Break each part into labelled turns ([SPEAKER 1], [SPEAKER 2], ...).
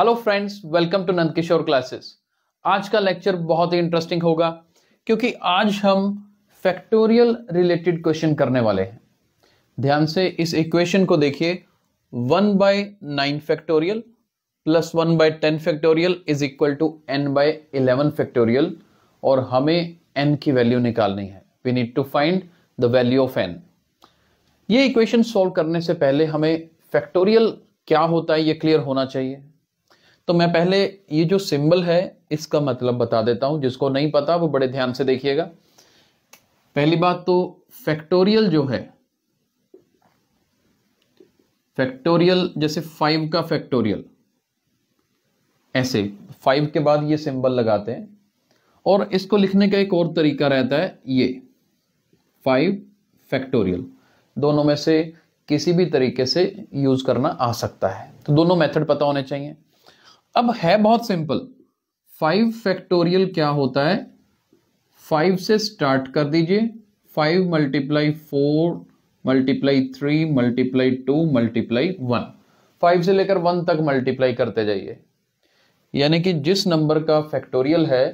[SPEAKER 1] Hello friends welcome to Nandkishore classes आज का lecture बहुत ही इंटरेस्टिंग होगा क्योंकि आज हम फैक्टोरियल रिलेटेड क्वेश्चन करने वाले हैं ध्यान से इस इक्वेशन को देखिए one by nine factorial plus one by ten factorial is equal to N by eleven factorial और हमें एन की वैल्यू निकालनी है we need to find the value of N ये इक्वेशन सॉल्व करने से पहले हमें फैक्टोरियल क्या होता है ये क्लियर होना चाहिए तो मैं पहले ये जो सिंबल है इसका मतलब बता देता हूं जिसको नहीं पता वो बड़े ध्यान से देखिएगा पहली बात तो फैक्टोरियल जो है फैक्टोरियल जैसे फाइव का फैक्टोरियल ऐसे फाइव के बाद ये सिंबल लगाते हैं और इसको लिखने का एक और तरीका रहता है ये फाइव फैक्टोरियल दोनों में से किसी भी तरीके से यूज़ करना आ सकता है तो दोनों मेथड पता होने चाहिए अब है बहुत सिंपल फाइव फैक्टोरियल क्या होता है फाइव से स्टार्ट कर दीजिए five multiply four multiply three multiply two multiply one five से लेकर वन तक मल्टीप्लाई करते जाइए यानी कि जिस नंबर का फैक्टोरियल है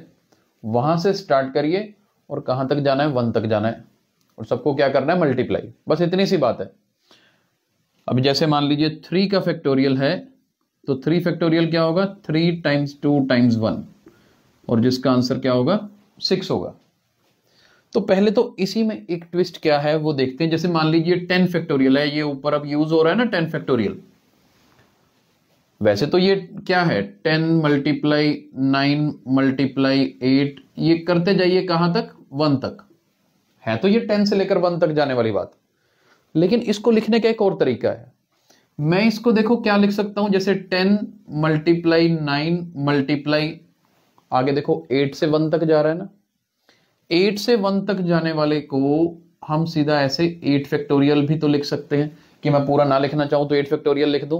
[SPEAKER 1] वहां से स्टार्ट करिए और कहां तक जाना है वन तक जाना है और सबको क्या करना है मल्टीप्लाई बस इतनी सी बात है अब जैसे मान लीजिए थ्री का फैक्टोरियल है तो थ्री फैक्टोरियल क्या होगा three times two times one और जिसका आंसर क्या होगा सिक्स होगा तो पहले तो इसी में एक ट्विस्ट क्या है वो देखते हैं जैसे मान लीजिए टेन फैक्टोरियल है ये ऊपर अब यूज हो रहा है ना टेन फैक्टोरियल वैसे तो ये क्या है ten multiply nine multiply eight ये करते जाइए कहां तक वन तक है तो ये टेन से लेकर वन तक जाने वाली बात लेकिन इसको लिखने का एक और तरीका है मैं इसको देखो क्या लिख सकता हूं जैसे टेन मल्टीप्लाई नाइन मल्टीप्लाई आगे देखो एट से वन तक जा रहा है ना एट से वन तक जाने वाले को हम सीधा ऐसे एट फैक्टोरियल भी तो लिख सकते हैं कि मैं पूरा ना लिखना चाहूं तो एट फैक्टोरियल लिख दो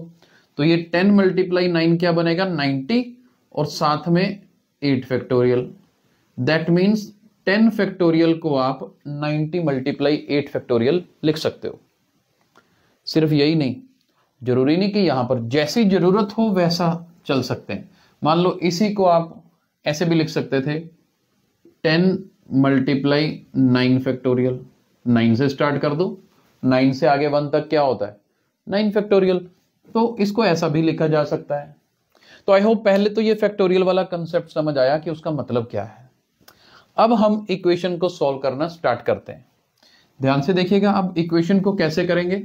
[SPEAKER 1] तो ये टेन मल्टीप्लाई नाइन क्या बनेगा नाइनटी और साथ में eight factorial that means ten factorial को आप 90 मल्टीप्लाई एट फैक्टोरियल लिख सकते हो सिर्फ यही नहीं ज़रूरी नहीं कि यहां पर जैसी ज़रूरत हो वैसा चल सकते हैं मान लो इसी को आप ऐसे भी लिख सकते थे ten multiply nine factorial nine से स्टार्ट कर दो नाइन से आगे वन तक क्या होता है नाइन फैक्टोरियल तो इसको ऐसा भी लिखा जा सकता है तो आई होप पहले तो ये फैक्टोरियल वाला कंसेप्ट समझ आया कि उसका मतलब क्या है अब हम इक्वेशन को सॉल्व करना स्टार्ट करते हैं ध्यान से देखिएगा अब इक्वेशन को कैसे करेंगे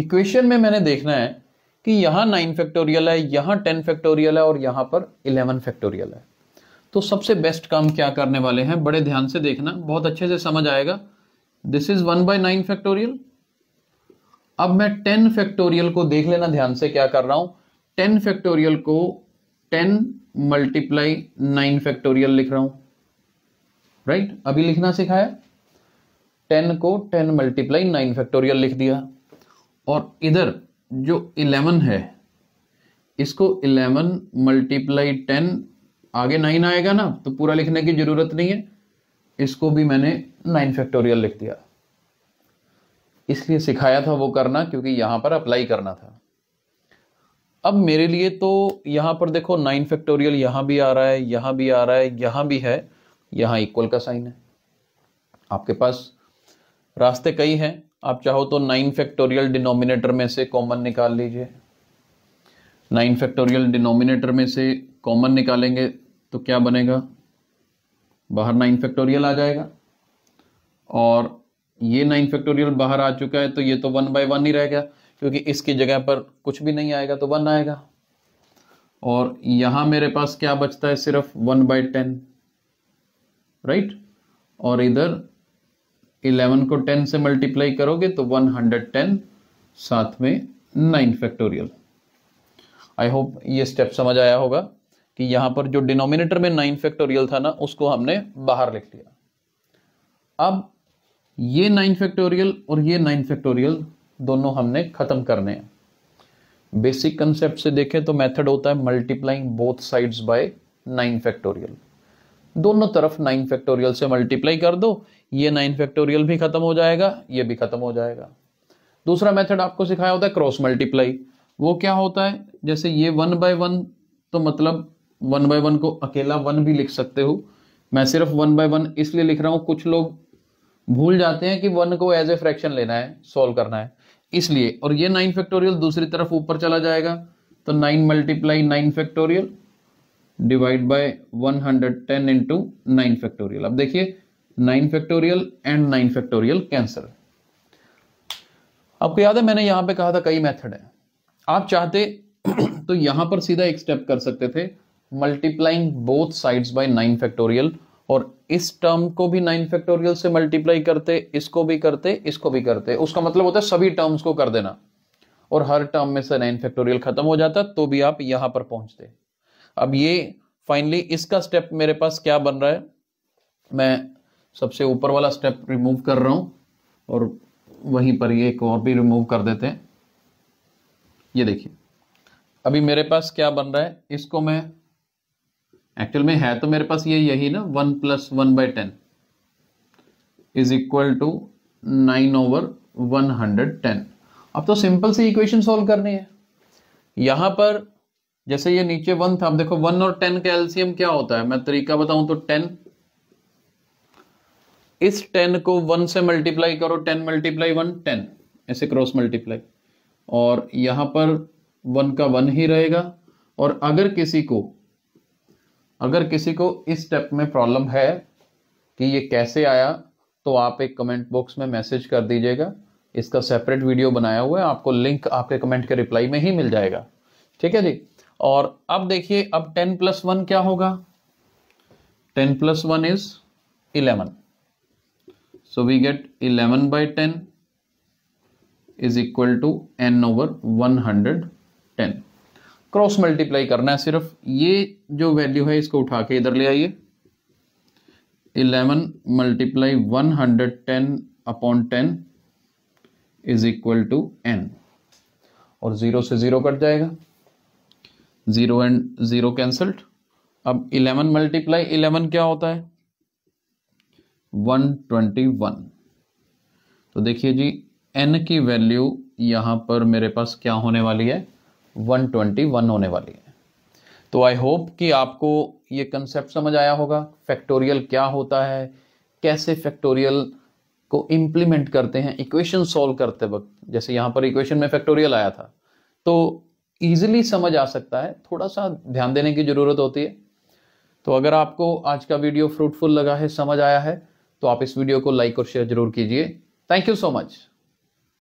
[SPEAKER 1] इक्वेशन में मैंने देखना है कि यहां नाइन फैक्टोरियल है यहां टेन फैक्टोरियल है और यहां पर इलेवन फैक्टोरियल है तो सबसे बेस्ट काम क्या करने वाले हैं बड़े ध्यान से देखना बहुत अच्छे से समझ आएगा this is one by nine factorial अब मैं टेन फैक्टोरियल को देख लेना ध्यान से क्या कर रहा हूं टेन फैक्टोरियल को टेन मल्टीप्लाई नाइन फैक्टोरियल लिख रहा हूं राइट right? अभी लिखना सिखाया टेन को टेन मल्टीप्लाई नाइन फैक्टोरियल लिख दिया और इधर जो इलेवन है इसको इलेवन मल्टीप्लाई टेन आगे नाइन आएगा ना तो पूरा लिखने की ज़रूरत नहीं है इसको भी मैंने नाइन फैक्टोरियल लिख दिया इसलिए सिखाया था वो करना क्योंकि यहां पर अप्लाई करना था अब मेरे लिए तो यहां पर देखो नाइन फैक्टोरियल यहां भी आ रहा है यहां भी आ रहा है यहां भी है यहां इक्वल का साइन है आपके पास रास्ते कई हैं आप चाहो तो नाइन फैक्टोरियल डिनोमिनेटर में से कॉमन निकाल लीजिए नाइन फैक्टोरियल डिनोमिनेटर में से कॉमन निकालेंगे तो क्या बनेगा बाहर नाइन फैक्टोरियल आ जाएगा और ये नाइन फैक्टोरियल बाहर आ चुका है तो ये तो वन बाय वन ही रह गया क्योंकि इसकी जगह पर कुछ भी नहीं आएगा तो वन आएगा और यहां मेरे पास क्या बचता है सिर्फ वन बाय टेन राइट और इधर 11 को 10 से मल्टीप्लाई करोगे तो 110 साथ में 9 फैक्टोरियल आई होप ये स्टेप समझ आया होगा कि यहां पर जो डिनोमिनेटर में 9 फैक्टोरियल था ना उसको हमने बाहर लिख लिया अब ये 9 फैक्टोरियल और ये 9 फैक्टोरियल दोनों हमने ख़त्म करने हैं बेसिक कंसेप्ट से देखें तो मेथड होता है multiplying both sides by 9 factorial दोनों तरफ नाइन फैक्टोरियल से मल्टीप्लाई कर दो ये नाइन फैक्टोरियल भी खत्म हो जाएगा ये भी खत्म हो जाएगा दूसरा मेथड आपको सिखाया होता है क्रॉस मल्टीप्लाई वो क्या होता है जैसे ये वन बाय वन तो मतलब वन बाय वन को अकेला वन भी लिख सकते हो मैं सिर्फ वन बाय वन इसलिए लिख रहा हूं कुछ लोग भूल जाते हैं कि वन को एज ए फ्रैक्शन लेना है सोल्व करना है इसलिए और ये नाइन फैक्टोरियल दूसरी तरफ ऊपर चला जाएगा तो nine multiply nine factorial divide by 110 hundred ten into nine factorial अब देखिए nine factorial and nine factorial cancel आपको याद है मैंने यहां पे कहा था कई मेथड है आप चाहते तो यहां पर सीधा एक स्टेप कर सकते थे multiplying both sides by nine factorial और इस टर्म को भी नाइन फैक्टोरियल से मल्टीप्लाई करते इसको भी करते इसको भी करते उसका मतलब होता है सभी टर्म्स को कर देना और हर टर्म में से नाइन फैक्टोरियल खत्म हो जाता तो भी आप यहां पर पहुंचते अब ये फाइनली इसका स्टेप मेरे पास क्या बन रहा है मैं सबसे ऊपर वाला स्टेप रिमूव कर रहा हूं और वहीं पर ये एक और भी रिमूव कर देते हैं ये देखिए अभी मेरे पास क्या बन रहा है इसको मैं एक्चुअल में है तो मेरे पास ये यही ना one plus one by ten is equal to nine over one hundred ten अब तो सिंपल सी इक्वेशन सॉल्व करनी है यहां पर जैसे ये नीचे वन था अब देखो वन और टेन का एलसीएम क्या होता है मैं तरीका बताऊं तो टेन इस टेन को वन से मल्टीप्लाई करो टेन मल्टीप्लाई वन टेन ऐसे क्रॉस मल्टीप्लाई और यहां पर वन का वन ही रहेगा और अगर किसी को अगर किसी को इस स्टेप में प्रॉब्लम है कि ये कैसे आया तो आप एक कमेंट बॉक्स में मैसेज कर दीजिएगा इसका सेपरेट वीडियो बनाया हुआ है आपको लिंक आपके कमेंट के रिप्लाई में ही मिल जाएगा ठीक है जी और अब देखिए अब टेन प्लस वन क्या होगा ten plus one is eleven get eleven by 11 is equal to N over one hundred 110 cross multiply करना है सिर्फ ये जो वैल्यू है इसको उठा के इधर ले आइए 11 multiply 110 upon ten is equal to N और जीरो से जीरो कट जाएगा ज़ीरो एंड ज़ीरो कैंसल्ड अब इलेवन मल्टीप्लाई इलेवन क्या होता है वन ट्वेंटी वन तो देखिए जी एन की वैल्यू यहां पर मेरे पास क्या होने वाली है वन ट्वेंटी वन होने वाली है तो आई होप कि आपको ये कंसेप्ट समझ आया होगा फैक्टोरियल क्या होता है कैसे फैक्टोरियल को इम्प्लीमेंट करते हैं इक्वेशन सॉल्व करते वक्त जैसे यहां पर इक्वेशन में फैक्टोरियल आया था तो ईजिली समझ आ सकता है थोड़ा सा ध्यान देने की ज़रूरत होती है तो अगर आपको आज का वीडियो फ्रूटफुल लगा है समझ आया है तो आप इस वीडियो को लाइक और शेयर जरूर कीजिए थैंक यू सो मच